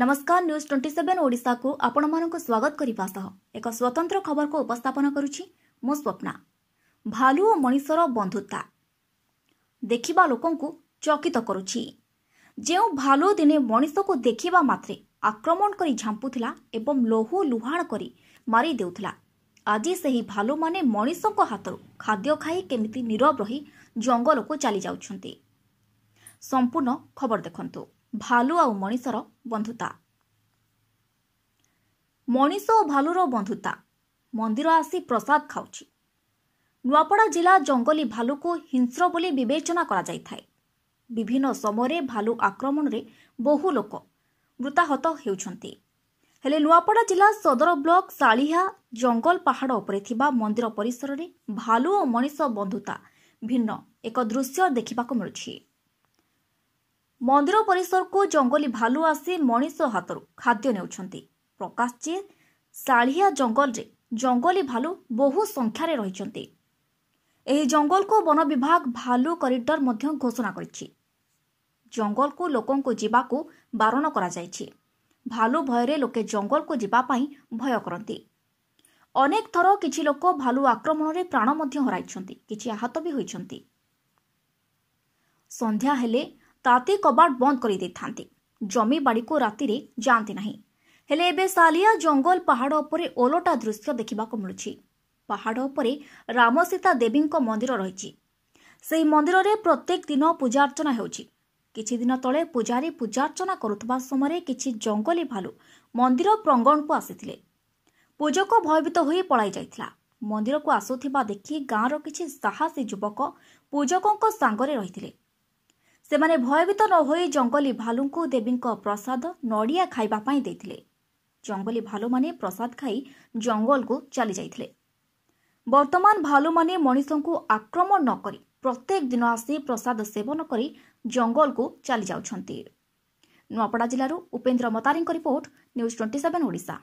ନମସ୍କାର news twenty seven ଓଡ଼ିଶାକୁ ଆପଣମାନଙ୍କୁ ସ୍ୱାଗତ କରିବା ସହ ଏକ ସ୍ୱତନ୍ତ୍ର ଖବରକୁ ଉପସ୍ଥାପନ କରୁଛି ମୁଁ ସ୍ୱପ୍ନା ଭାଲୁ ଓ ମଣିଷର ବନ୍ଧୁତା ଦେଖିବା ଲୋକଙ୍କୁ ଚକିତ କରୁଛି ଯେଉଁ ଭାଲୁ ଦିନେ ମଣିଷକୁ ଦେଖିବା ମାତ୍ରେ ଆକ୍ରମଣ କରି ଝାମ୍ପୁଥିଲା ଏବଂ ଲୋହୁ ଲୁହାଣ କରି ମାରି ଦେଉଥିଲା ଆଜି ସେହି ଭାଲୁମାନେ ମଣିଷଙ୍କ ହାତରୁ ଖାଦ୍ୟ ଖାଇ କେମିତି ନିରବ ରହି ଜଙ୍ଗଲକୁ ଚାଲିଯାଉଛନ୍ତି ସମ୍ପୂର୍ଣ୍ଣ ଖବର ଦେଖନ୍ତୁ ଭାଲୁ ଆଉ ମଣିଷର ବନ୍ଧୁତା ମଣିଷ ଓ ଭାଲୁର ବନ୍ଧୁତା ମନ୍ଦିର ଆସି ପ୍ରସାଦ ଖାଉଛି ନୂଆପଡ଼ା ଜିଲ୍ଲା ଜଙ୍ଗଲୀ ଭାଲୁକୁ ହିଂସ୍ର ବୋଲି ବିବେଚନା କରାଯାଇଥାଏ ବିଭିନ୍ନ ସମୟରେ ଭାଲୁ ଆକ୍ରମଣରେ ବହୁ ଲୋକ ମୃତାହତ ହେଉଛନ୍ତି ହେଲେ ନୂଆପଡ଼ା ଜିଲ୍ଲା ସଦର ବ୍ଲକ ଶାଳିହା ଜଙ୍ଗଲ ପାହାଡ଼ ଉପରେ ଥିବା ମନ୍ଦିର ପରିସରରେ ଭାଲୁ ଓ ମଣିଷ ବନ୍ଧୁତା ଭିନ୍ନ ଏକ ଦୃଶ୍ୟ ଦେଖିବାକୁ ମିଳୁଛି ମନ୍ଦିର ପରିସରକୁ ଜଙ୍ଗଲି ଭାଲୁ ଆସି ମଣିଷ ହାତରୁ ଖାଦ୍ୟ ନେଉଛନ୍ତି ପ୍ରକାଶ ଯେ ସାଳିଆ ଜଙ୍ଗଲରେ ଜଙ୍ଗଲି ଭାଲୁ ବହୁ ସଂଖ୍ୟାରେ ରହିଛନ୍ତି ଏହି ଜଙ୍ଗଲକୁ ବନ ବିଭାଗ ଭାଲୁ କରିଡର ମଧ୍ୟ ଘୋଷଣା କରିଛି ଜଙ୍ଗଲକୁ ଲୋକଙ୍କୁ ଯିବାକୁ ବାରଣ କରାଯାଇଛି ଭାଲୁ ଭୟରେ ଲୋକେ ଜଙ୍ଗଲକୁ ଯିବା ପାଇଁ ଭୟ କରନ୍ତି ଅନେକ ଥର କିଛି ଲୋକ ଭାଲୁ ଆକ୍ରମଣରେ ପ୍ରାଣ ମଧ୍ୟ ହରାଇଛନ୍ତି କିଛି ଆହତ ବି ହୋଇଛନ୍ତି ସନ୍ଧ୍ୟା ହେଲେ ତାତି କବାଟ ବନ୍ଦ କରିଦେଇଥାନ୍ତି ଜମିବାଡ଼ିକୁ ରାତିରେ ଯାଆନ୍ତି ନାହିଁ ହେଲେ ଏବେ ସାଲିଆ ଜଙ୍ଗଲ ପାହାଡ଼ ଉପରେ ଓଲଟା ଦୃଶ୍ୟ ଦେଖିବାକୁ ମିଳୁଛି ପାହାଡ଼ ଉପରେ ରାମସୀତା ଦେବୀଙ୍କ ମନ୍ଦିର ରହିଛି ସେହି ମନ୍ଦିରରେ ପ୍ରତ୍ୟେକ ଦିନ ପୂଜାର୍ଚ୍ଚନା ହେଉଛି କିଛି ଦିନ ତଳେ ପୂଜାରୀ ପୂଜାର୍ଚ୍ଚନା କରୁଥିବା ସମୟରେ କିଛି ଜଙ୍ଗଲୀ ଭାଲୁ ମନ୍ଦିର ପ୍ରଙ୍ଗଣକୁ ଆସିଥିଲେ ପୂଜକ ଭୟଭୀତ ହୋଇ ପଳାଇ ଯାଇଥିଲା ମନ୍ଦିରକୁ ଆସୁଥିବା ଦେଖି ଗାଁର କିଛି ସାହସୀ ଯୁବକ ପୂଜକଙ୍କ ସାଙ୍ଗରେ ରହିଥିଲେ ସେମାନେ ଭୟଭୀତ ନ ହୋଇ ଜଙ୍ଗଲୀ ଭାଲୁଙ୍କୁ ଦେବୀଙ୍କ ପ୍ରସାଦ ନଡ଼ିଆ ଖାଇବା ପାଇଁ ଦେଇଥିଲେ ଜଙ୍ଗଲୀ ଭାଲୁମାନେ ପ୍ରସାଦ ଖାଇ ଜଙ୍ଗଲକୁ ଚାଲିଯାଇଥିଲେ ବର୍ତ୍ତମାନ ଭାଲୁମାନେ ମଣିଷଙ୍କୁ ଆକ୍ରମଣ ନ କରି ପ୍ରତ୍ୟେକ ଦିନ ଆସି ପ୍ରସାଦ ସେବନ କରି ଜଙ୍ଗଲକୁ ଚାଲିଯାଉଛନ୍ତି ନୂଆପଡ଼ା ଜିଲ୍ଲାରୁ ଉପେନ୍ଦ୍ର ମତାରୀଙ୍କ report news twenty seven Odisha